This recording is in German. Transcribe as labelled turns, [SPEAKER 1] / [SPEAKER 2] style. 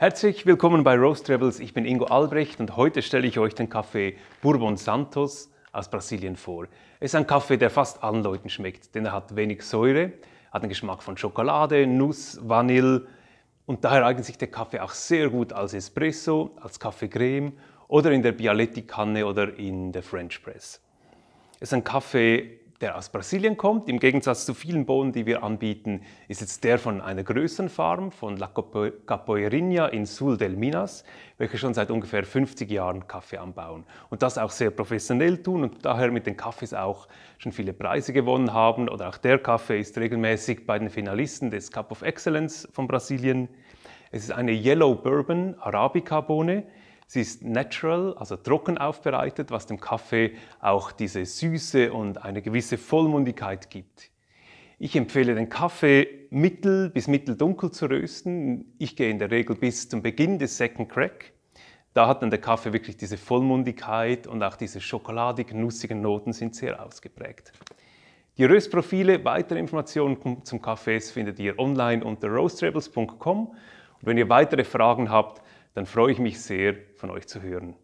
[SPEAKER 1] Herzlich willkommen bei Roast Travels. Ich bin Ingo Albrecht und heute stelle ich euch den Kaffee Bourbon Santos aus Brasilien vor. Es ist ein Kaffee, der fast allen Leuten schmeckt, denn er hat wenig Säure, hat einen Geschmack von Schokolade, Nuss, Vanille und daher eignet sich der Kaffee auch sehr gut als Espresso, als Kaffeecreme oder in der Bialetti-Kanne oder in der French Press. Es ist ein Kaffee, der aus Brasilien kommt. Im Gegensatz zu vielen Bohnen, die wir anbieten, ist jetzt der von einer größeren Farm, von La Capoeirinha in Sul del Minas, welche schon seit ungefähr 50 Jahren Kaffee anbauen. Und das auch sehr professionell tun und daher mit den Kaffees auch schon viele Preise gewonnen haben. Oder auch der Kaffee ist regelmäßig bei den Finalisten des Cup of Excellence von Brasilien. Es ist eine Yellow Bourbon Arabica Bohne, Sie ist natural, also trocken aufbereitet, was dem Kaffee auch diese Süße und eine gewisse Vollmundigkeit gibt. Ich empfehle den Kaffee mittel bis mitteldunkel zu rösten. Ich gehe in der Regel bis zum Beginn des Second Crack. Da hat dann der Kaffee wirklich diese Vollmundigkeit und auch diese schokoladig-nussigen Noten sind sehr ausgeprägt. Die Röstprofile, weitere Informationen zum Kaffee findet ihr online unter roastrables.com. wenn ihr weitere Fragen habt, dann freue ich mich sehr, von euch zu hören.